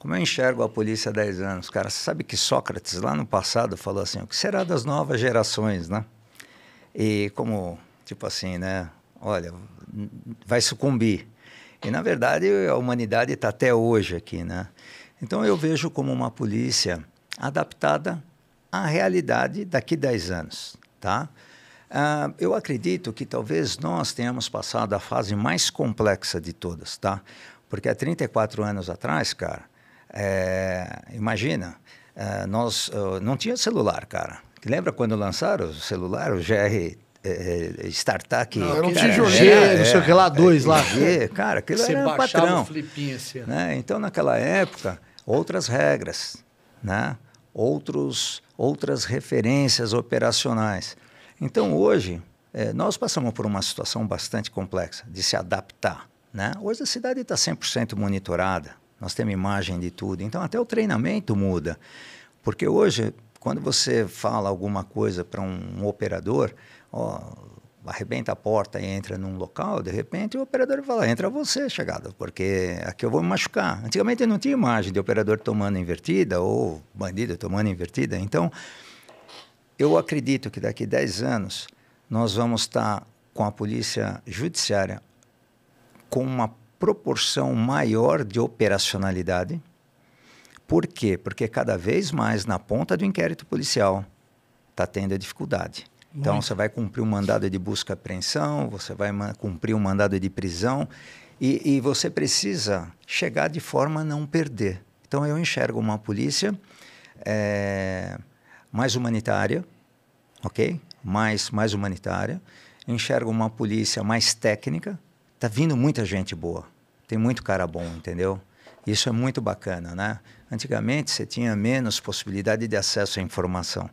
Como eu enxergo a polícia há 10 anos, cara, você sabe que Sócrates lá no passado falou assim, o que será das novas gerações, né? E como, tipo assim, né? Olha, vai sucumbir. E na verdade a humanidade está até hoje aqui, né? Então eu vejo como uma polícia adaptada à realidade daqui 10 anos, tá? Uh, eu acredito que talvez nós tenhamos passado a fase mais complexa de todas, tá? Porque há 34 anos atrás, cara, é, imagina, é, nós não tinha celular, cara. Lembra quando lançaram o celular, o GR é, é, Startup. Não, era um tijolinho, é, não sei o que lá, é, dois lá. cara, aquilo Você era um patrão. assim, né? Então, naquela época, outras regras, né? Outros, outras referências operacionais. Então, hoje, é, nós passamos por uma situação bastante complexa de se adaptar. Né? Hoje a cidade está 100% monitorada nós temos imagem de tudo. Então, até o treinamento muda. Porque hoje, quando você fala alguma coisa para um, um, operador, ó, arrebenta a porta e entra num local, de repente o operador fala: entra você, chegada, porque aqui eu vou me machucar. Antigamente não tinha imagem de operador tomando invertida ou bandido tomando invertida. Então, eu acredito que daqui 10 anos nós vamos estar com a polícia judiciária com uma proporção maior de operacionalidade. Por quê? Porque cada vez mais na ponta do inquérito policial está tendo dificuldade. Então, Muito. Então você vai cumprir um mandado de busca e apreensão, você vai cumprir um mandado de prisão e, e você precisa chegar de forma a não perder. Então eu enxergo uma polícia é, mais humanitária, ok? Mais, mais humanitária. Enxergo uma polícia mais técnica, tá vindo muita gente boa. Tem muito cara bom, entendeu? Isso é muito bacana, né? Antigamente você tinha menos possibilidade de acesso à informação.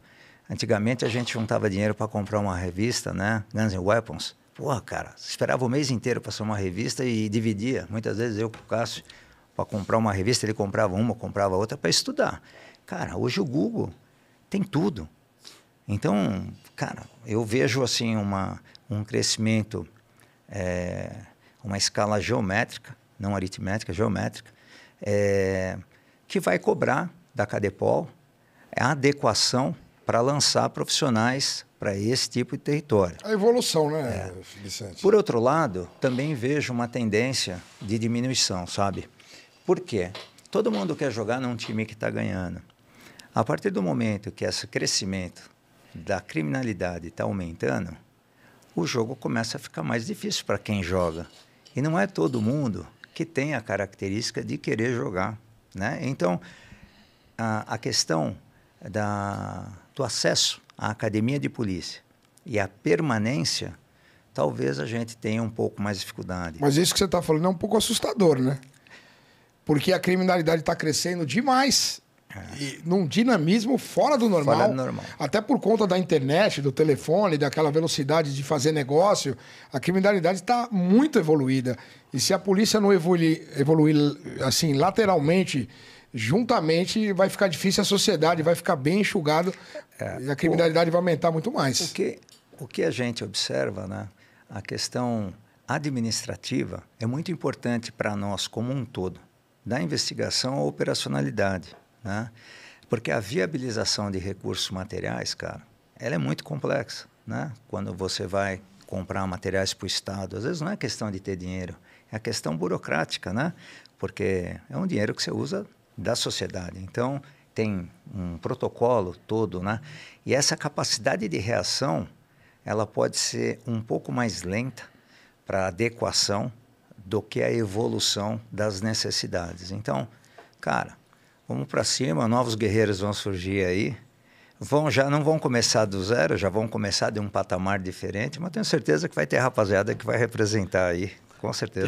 Antigamente a gente juntava dinheiro para comprar uma revista, né? Guns and Weapons. Porra, cara, esperava o mês inteiro para ser uma revista e dividia. Muitas vezes eu com o Cássio, para comprar uma revista, ele comprava uma, comprava outra para estudar. Cara, hoje o Google tem tudo. Então, cara, eu vejo assim uma, um crescimento é, uma escala geométrica, não aritmética, geométrica, é, que vai cobrar da Cadepol a adequação para lançar profissionais para esse tipo de território. A evolução, né, é. Vicente? Por outro lado, também vejo uma tendência de diminuição, sabe? Por quê? Todo mundo quer jogar num time que está ganhando. A partir do momento que esse crescimento da criminalidade está aumentando, o jogo começa a ficar mais difícil para quem joga. E não é todo mundo que tem a característica de querer jogar, né? Então, a, a questão da, do acesso à academia de polícia e a permanência, talvez a gente tenha um pouco mais dificuldade. Mas isso que você está falando é um pouco assustador, né? Porque a criminalidade está crescendo demais. E num dinamismo fora do, normal, fora do, normal, Até por conta da internet, do telefone, daquela velocidade de fazer negócio, a criminalidade está muito evoluída. E se a polícia não evoluir, evoluir assim lateralmente, juntamente, vai ficar difícil a sociedade, vai ficar bem enxugado é, e a criminalidade o, vai aumentar muito mais. O que, o que a gente observa, né? A questão administrativa é muito importante para nós como um todo, da investigação à operacionalidade. Né? Porque a viabilização de recursos materiais, cara, ela é muito complexa. Né? Quando você vai comprar materiais para o Estado, às vezes não é questão de ter dinheiro, é a questão burocrática, né? porque é um dinheiro que você usa da sociedade. Então, tem um protocolo todo, né? E essa capacidade de reação, ela pode ser um pouco mais lenta para adequação do que a evolução das necessidades. Então, cara, Vamos para cima, novos guerreiros vão surgir aí. Vão já não vão começar do zero, já vão começar de um patamar diferente, mas tenho certeza que vai ter rapaziada que vai representar aí, com certeza.